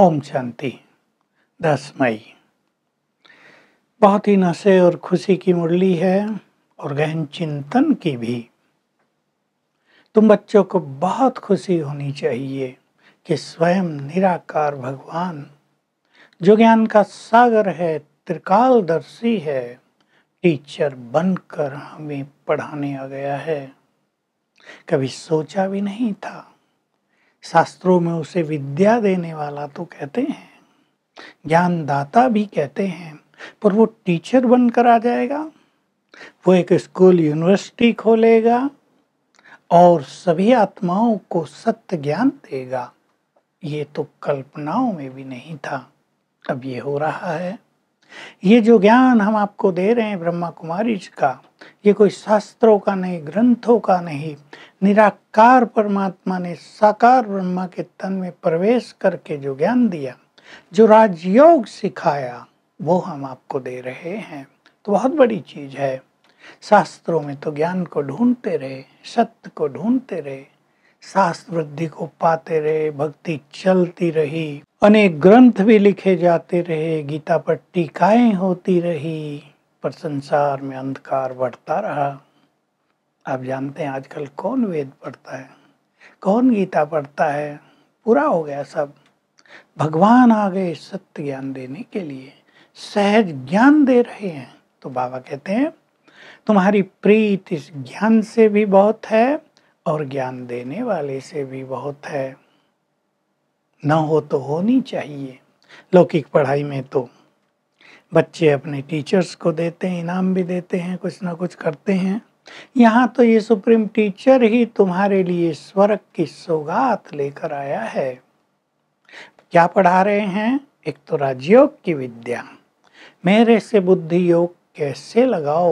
ओम शांति दस मई बहुत ही नशे और खुशी की मुरली है और गहन चिंतन की भी तुम बच्चों को बहुत खुशी होनी चाहिए कि स्वयं निराकार भगवान जो ज्ञान का सागर है त्रिकालदर्शी है टीचर बनकर हमें पढ़ाने आ गया है कभी सोचा भी नहीं था शास्त्रों में उसे विद्या देने वाला तो कहते हैं ज्ञानदाता भी कहते हैं पर वो टीचर बनकर आ जाएगा वो एक स्कूल यूनिवर्सिटी खोलेगा और सभी आत्माओं को सत्य ज्ञान देगा ये तो कल्पनाओं में भी नहीं था अब ये हो रहा है ये जो ज्ञान हम आपको दे रहे हैं ब्रह्मा कुमारी जी का ये कोई शास्त्रों का नहीं ग्रंथों का नहीं निराकार परमात्मा ने साकार ब्रह्मा के तन में प्रवेश करके जो ज्ञान दिया जो राजयोग सिखाया वो हम आपको दे रहे हैं तो बहुत बड़ी चीज है शास्त्रों में तो ज्ञान को ढूंढते रहे सत्य को ढूंढते रहे शास्त्र वृद्धि को पाते रहे भक्ति चलती रही अनेक ग्रंथ भी लिखे जाते रहे गीता पर टीकाएं होती रही पर संसार में अंधकार बढ़ता रहा आप जानते हैं आजकल कौन वेद पढ़ता है कौन गीता पढ़ता है पूरा हो गया सब भगवान आ गए सत्य ज्ञान देने के लिए सहज ज्ञान दे रहे हैं तो बाबा कहते हैं तुम्हारी प्रीत इस ज्ञान से भी बहुत है और ज्ञान देने वाले से भी बहुत है न हो तो होनी चाहिए लौकिक पढ़ाई में तो बच्चे अपने टीचर्स को देते हैं इनाम भी देते हैं कुछ ना कुछ करते हैं यहाँ तो ये सुप्रीम टीचर ही तुम्हारे लिए स्वर्ग की सौगात लेकर आया है क्या पढ़ा रहे हैं एक तो राजयोग की विद्या मेरे से बुद्धि योग कैसे लगाओ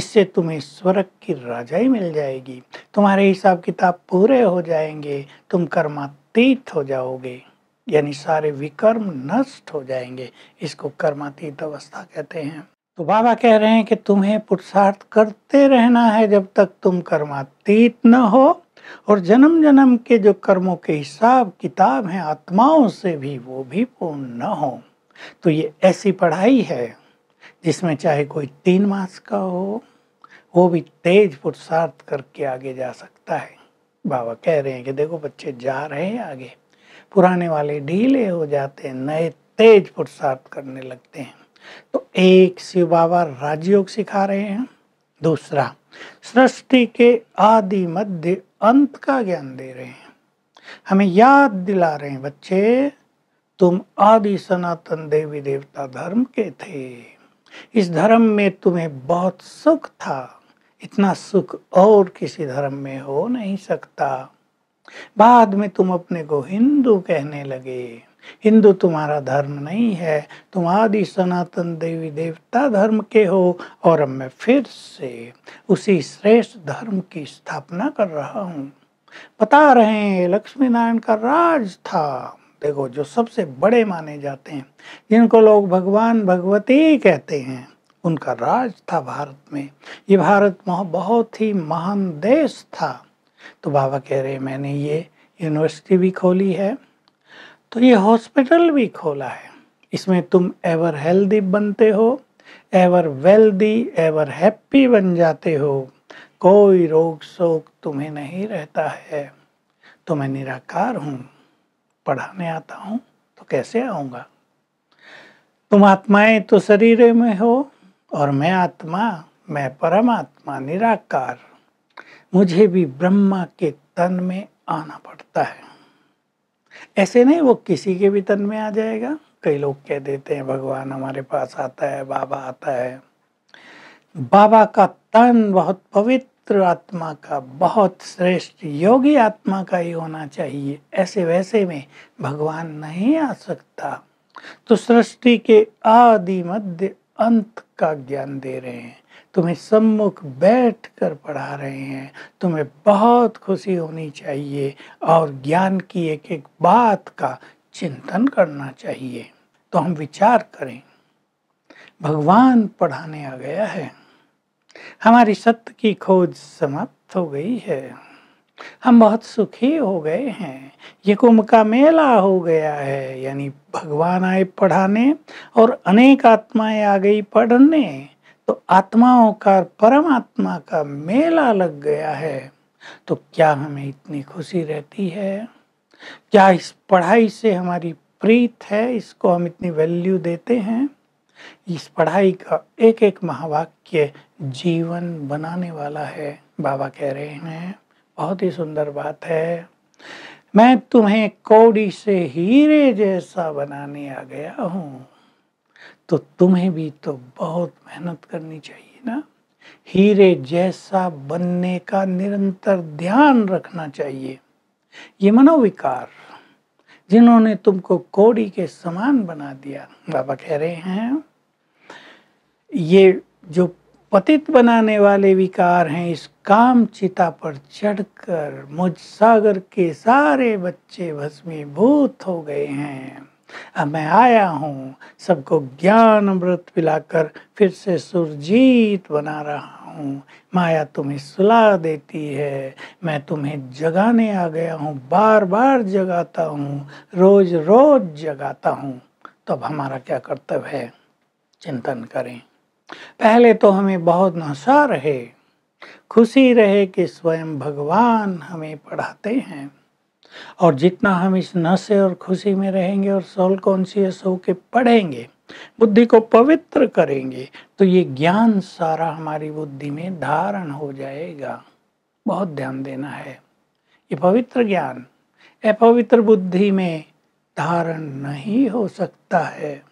इससे तुम्हें स्वर्ग की राजाई मिल जाएगी तुम्हारे हिसाब किताब पूरे हो जाएंगे तुम कर्मातीत हो जाओगे यानी सारे विकर्म नष्ट हो जाएंगे इसको कर्मातीत अवस्था कहते हैं तो बाबा कह रहे हैं कि तुम्हें पुरुषार्थ करते रहना है जब तक तुम कर्मातीत न हो और जन्म जन्म के जो कर्मों के हिसाब किताब हैं आत्माओं से भी वो भी पूर्ण न हो तो ये ऐसी पढ़ाई है जिसमें चाहे कोई तीन मास का हो वो भी तेज पुरुषार्थ करके आगे जा सकता है बाबा कह रहे हैं कि देखो बच्चे जा रहे हैं आगे पुराने वाले ढीले हो जाते हैं नए तेज पुरुषार्थ करने लगते हैं तो एक शिव बाबा राजयोग सिखा रहे हैं दूसरा सृष्टि के आदि मध्य अंत का ज्ञान दे रहे हैं हमें याद दिला रहे हैं बच्चे तुम आदि सनातन देवी देवता धर्म के थे इस धर्म में तुम्हें बहुत सुख था इतना सुख और किसी धर्म में हो नहीं सकता बाद में तुम अपने को हिंदू कहने लगे हिंदू तुम्हारा धर्म नहीं है तुम आदि सनातन देवी देवता धर्म के हो और अब मैं फिर से उसी श्रेष्ठ धर्म की स्थापना कर रहा हूं बता रहे हैं लक्ष्मी नारायण का राज था देखो जो सबसे बड़े माने जाते हैं जिनको लोग भगवान भगवती कहते हैं उनका राज था भारत में ये भारत बहुत ही महान देश था तो बाबा कह रहे मैंने ये यूनिवर्सिटी भी खोली है तो ये हॉस्पिटल भी खोला है इसमें तुम एवर हेल्दी बनते हो एवर वेल्दी एवर हैप्पी बन जाते हो कोई रोग शोक तुम्हें नहीं रहता है तो मैं निराकार हूँ पढ़ाने आता हूँ तो कैसे आऊँगा तुम आत्माएं तो शरीर में हो और मैं आत्मा मैं परमात्मा निराकार मुझे भी ब्रह्मा के तन में आना पड़ता है ऐसे नहीं वो किसी के भी तन में आ जाएगा कई लोग कह देते हैं भगवान हमारे पास आता है बाबा आता है बाबा का तन बहुत पवित्र पवित्र आत्मा का बहुत श्रेष्ठ योगी आत्मा का ही होना चाहिए ऐसे वैसे में भगवान नहीं आ सकता तो सृष्टि के आदि मध्य अंत का ज्ञान दे रहे हैं तुम्हें सम्मुख बैठ कर पढ़ा रहे हैं तुम्हें बहुत खुशी होनी चाहिए और ज्ञान की एक एक बात का चिंतन करना चाहिए तो हम विचार करें भगवान पढ़ाने आ गया है हमारी सत्य की खोज समाप्त हो गई है हम बहुत सुखी हो गए हैं ये कुंभ का मेला हो गया है यानी भगवान आए पढ़ाने और अनेक आत्माएं आ गई पढ़ने तो आत्माओं का परमात्मा का मेला लग गया है तो क्या हमें इतनी खुशी रहती है क्या इस पढ़ाई से हमारी प्रीत है इसको हम इतनी वैल्यू देते हैं इस पढ़ाई का एक एक महावाक्य जीवन बनाने वाला है बाबा कह रहे हैं बहुत ही सुंदर बात है मैं तुम्हें कौड़ी से हीरे जैसा बनाने आ गया हूँ तो तुम्हें भी तो बहुत मेहनत करनी चाहिए ना हीरे जैसा बनने का निरंतर ध्यान रखना चाहिए ये मनोविकार जिन्होंने तुमको कोड़ी के समान बना दिया बाबा कह रहे हैं ये जो पतित बनाने वाले विकार हैं इस काम चिता पर चढ़कर मुझ सागर के सारे बच्चे भस्मीभूत हो गए हैं अब मैं आया हूँ सबको ज्ञान अमृत पिलाकर फिर से सुरजीत बना रहा हूँ माया तुम्हें सुला देती है मैं तुम्हें जगाने आ गया हूँ बार बार जगाता हूँ रोज रोज जगाता हूँ तो अब हमारा क्या कर्तव्य है चिंतन करें पहले तो हमें बहुत नशा रहे खुशी रहे कि स्वयं भगवान हमें पढ़ाते हैं और जितना हम इस नशे और खुशी में रहेंगे और सोल कॉन्सियस होके पढ़ेंगे बुद्धि को पवित्र करेंगे तो ये ज्ञान सारा हमारी बुद्धि में धारण हो जाएगा बहुत ध्यान देना है ये पवित्र ज्ञान अपवित्र बुद्धि में धारण नहीं हो सकता है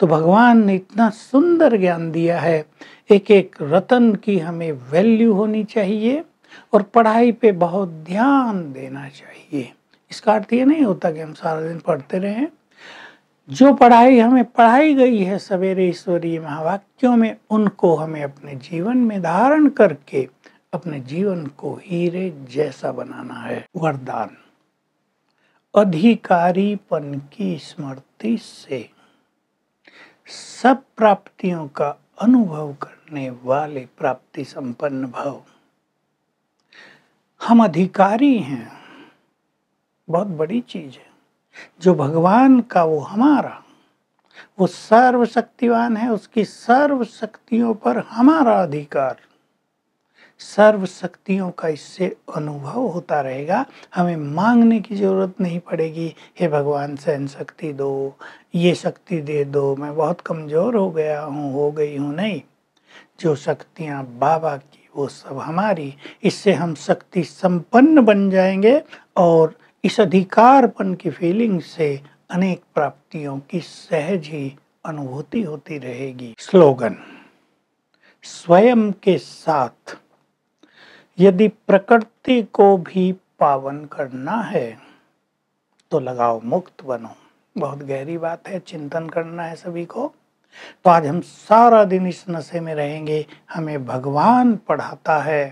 तो भगवान ने इतना सुंदर ज्ञान दिया है एक एक रतन की हमें वैल्यू होनी चाहिए और पढ़ाई पे बहुत ध्यान देना चाहिए इसका अर्थ ये नहीं होता कि हम सारा दिन पढ़ते रहें जो पढ़ाई हमें पढ़ाई गई है सवेरे ईश्वरीय महावाक्यों में उनको हमें अपने जीवन में धारण करके अपने जीवन को हीरे जैसा बनाना है वरदान अधिकारीपन की स्मृति से सब प्राप्तियों का अनुभव करने वाले प्राप्ति संपन्न भाव हम अधिकारी हैं बहुत बड़ी चीज है जो भगवान का वो हमारा वो सर्वशक्तिवान है उसकी सर्व शक्तियों पर हमारा अधिकार सर्व शक्तियों का इससे अनुभव होता रहेगा हमें मांगने की जरूरत नहीं पड़ेगी हे भगवान सहन शक्ति दो ये शक्ति दे दो मैं बहुत कमज़ोर हो गया हूँ हो गई हूँ नहीं जो शक्तियाँ बाबा की वो सब हमारी इससे हम शक्ति संपन्न बन जाएंगे और इस अधिकारपन की फीलिंग से अनेक प्राप्तियों की सहज ही अनुभूति होती रहेगी स्लोगन स्वयं के साथ यदि प्रकृति को भी पावन करना है तो लगाओ मुक्त बनो बहुत गहरी बात है चिंतन करना है सभी को तो आज हम सारा दिन इस नशे में रहेंगे हमें भगवान पढ़ाता है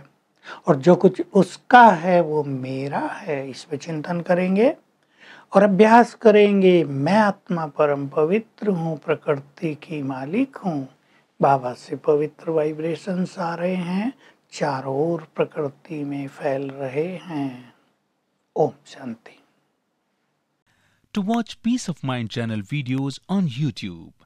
और जो कुछ उसका है वो मेरा है इस पर चिंतन करेंगे और अभ्यास करेंगे मैं आत्मा परम पवित्र हूँ प्रकृति की मालिक हूँ बाबा से पवित्र वाइब्रेशंस आ रहे हैं चारों ओर प्रकृति में फैल रहे हैं Om Shanti to watch peace of mind channel videos on YouTube